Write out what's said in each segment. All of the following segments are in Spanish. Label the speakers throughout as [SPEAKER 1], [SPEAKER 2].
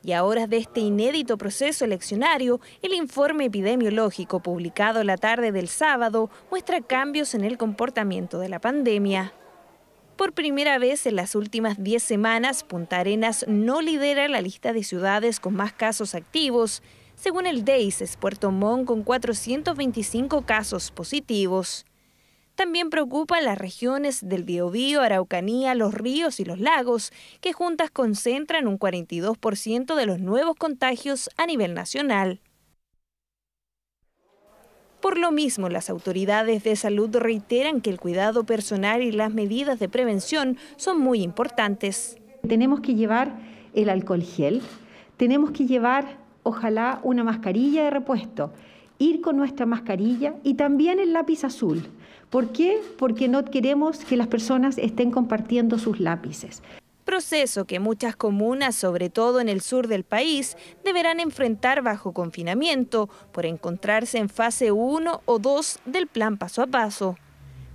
[SPEAKER 1] Y a horas de este inédito proceso eleccionario, el informe epidemiológico publicado la tarde del sábado muestra cambios en el comportamiento de la pandemia. Por primera vez en las últimas 10 semanas, Punta Arenas no lidera la lista de ciudades con más casos activos. Según el DEIS, es Puerto Montt con 425 casos positivos. También preocupan las regiones del Biobío, Araucanía, los ríos y los lagos, que juntas concentran un 42% de los nuevos contagios a nivel nacional. Por lo mismo, las autoridades de salud reiteran que el cuidado personal y las medidas de prevención son muy importantes. Tenemos que llevar el alcohol
[SPEAKER 2] gel, tenemos que llevar, ojalá, una mascarilla de repuesto ir con nuestra mascarilla y también el lápiz azul. ¿Por qué? Porque no queremos que las personas estén compartiendo sus lápices.
[SPEAKER 1] Proceso que muchas comunas, sobre todo en el sur del país, deberán enfrentar bajo confinamiento por encontrarse en fase 1 o 2 del plan paso a paso.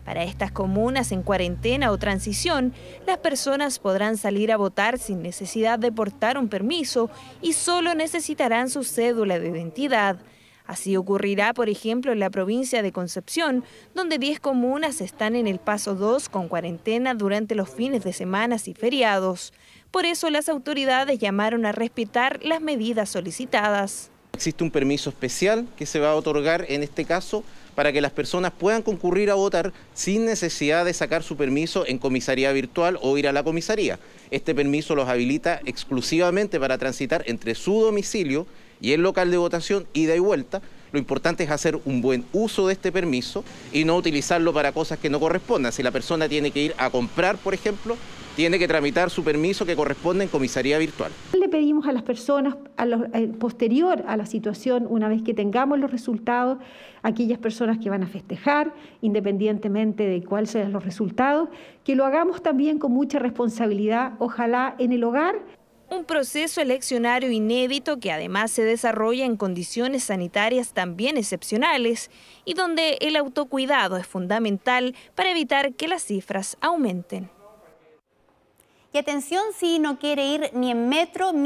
[SPEAKER 1] Para estas comunas en cuarentena o transición, las personas podrán salir a votar sin necesidad de portar un permiso y solo necesitarán su cédula de identidad. Así ocurrirá, por ejemplo, en la provincia de Concepción, donde 10 comunas están en el paso 2 con cuarentena durante los fines de semana y feriados. Por eso las autoridades llamaron a respetar las medidas solicitadas.
[SPEAKER 3] Existe un permiso especial que se va a otorgar en este caso para que las personas puedan concurrir a votar sin necesidad de sacar su permiso en comisaría virtual o ir a la comisaría. Este permiso los habilita exclusivamente para transitar entre su domicilio y el local de votación, ida y vuelta. Lo importante es hacer un buen uso de este permiso y no utilizarlo para cosas que no correspondan. Si la persona tiene que ir a comprar, por ejemplo, tiene que tramitar su permiso que corresponde en comisaría virtual.
[SPEAKER 2] Le pedimos a las personas, a eh, posterior a la situación, una vez que tengamos los resultados, aquellas personas que van a festejar, independientemente de cuáles sean los resultados, que lo hagamos también con mucha responsabilidad, ojalá en el hogar.
[SPEAKER 1] Un proceso eleccionario inédito que además se desarrolla en condiciones sanitarias también excepcionales y donde el autocuidado es fundamental para evitar que las cifras aumenten. Y atención si no quiere ir ni en metro,